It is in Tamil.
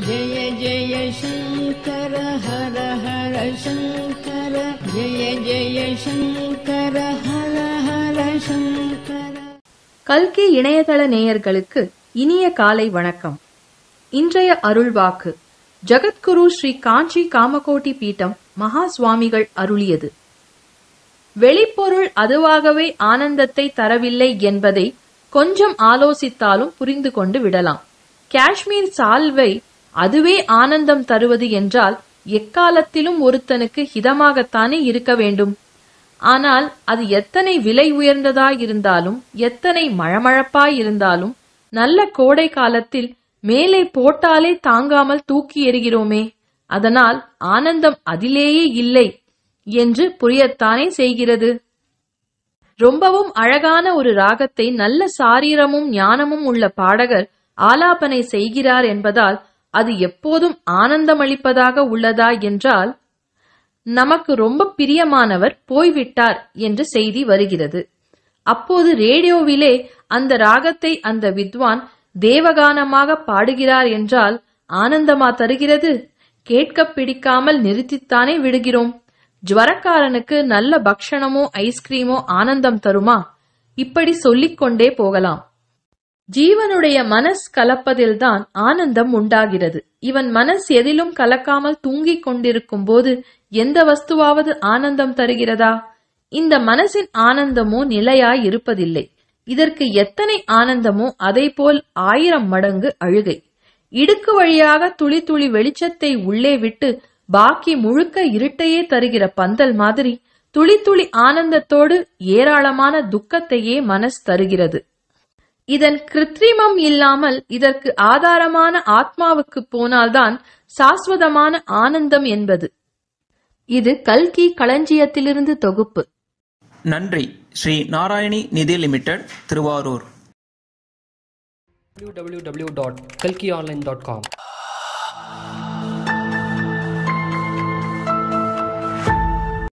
जय जय शङ्कर हर हर शङ्कर जय जय शङ्कर हर हर शङ्कर கல்கி இணையதள நேயர்களுக்கு இனிய காலை வணக்கம் இன்றைய அருள் வாக்கு ஜகத்குரு ஸ்ரீ காஞ்சி காமகோட்டி பீட்டம் மகா சுவாமிகள் அருளியது வெளிப்பொருள் அதுவாகவே ஆனந்தத்தை தரவில்லை என்பதை கொஞ்சம் ஆலோசித்தாலும் புரிந்து கொண்டு விடலாம் காஷ்மீர் சால்வை அதுவே ஆனந்தம் தருவது என்றால் எக்காலத்திலும் ஒருத்தனுக்கு ஹிதமாகத்தானே இருக்க வேண்டும் ஆனால் அது எத்தனை விலை உயர்ந்ததாயிருந்தாலும் எத்தனை மழமழப்பாயிருந்தாலும் நல்ல கோடை காலத்தில் மேலே போட்டாலே தாங்காமல் தூக்கி எறிகிறோமே அதனால் ஆனந்தம் அதிலேயே இல்லை என்று புரியத்தானே செய்கிறது ரொம்பவும் அழகான ஒரு ராகத்தை நல்ல சாரீரமும் ஞானமும் உள்ள பாடகர் ஆலாபனை செய்கிறார் என்பதால் அது எப்போதும் ஆனந்தமளிப்பதாக உள்ளதா என்றால் நமக்கு ரொம்ப பிரியமானவர் போய்விட்டார் என்று செய்தி வருகிறது அப்போது ரேடியோவிலே அந்த ராகத்தை அந்த வித்வான் தேவகானமாக பாடுகிறார் என்றால் ஆனந்தமா தருகிறது கேட்க பிடிக்காமல் நிறுத்தித்தானே விடுகிறோம் ஜுவரக்காரனுக்கு நல்ல பக்ஷணமோ ஐஸ்கிரீமோ ஆனந்தம் தருமா இப்படி சொல்லிக்கொண்டே போகலாம் ஜீவனுடைய மனஸ் கலப்பதில்தான் ஆனந்தம் உண்டாகிறது இவன் மனஸ் எதிலும் கலக்காமல் தூங்கிக் கொண்டிருக்கும் போது எந்த வஸ்துவாவது ஆனந்தம் தருகிறதா இந்த மனசின் ஆனந்தமோ நிலையாய் இருப்பதில்லை இதற்கு எத்தனை ஆனந்தமோ அதை போல் ஆயிரம் மடங்கு அழுகை இடுக்கு வழியாக துளி துளி வெளிச்சத்தை உள்ளே விட்டு பாக்கி முழுக்க இருட்டையே தருகிற பந்தல் மாதிரி துளி துளி ஆனந்தத்தோடு ஏராளமான துக்கத்தையே மனஸ் தருகிறது இதன் கிருத்திரிமம் இல்லாமல் இதற்கு ஆதாரமான ஆத்மாவுக்கு போனால்தான் சாஸ்வதமான ஆனந்தம் என்பது இது கல்கி களஞ்சியத்திலிருந்து தொகுப்பு நன்றி Shri Narayani Nidhi limited Thiruvarur dot dot கல்கி ஆன்லைன் காம்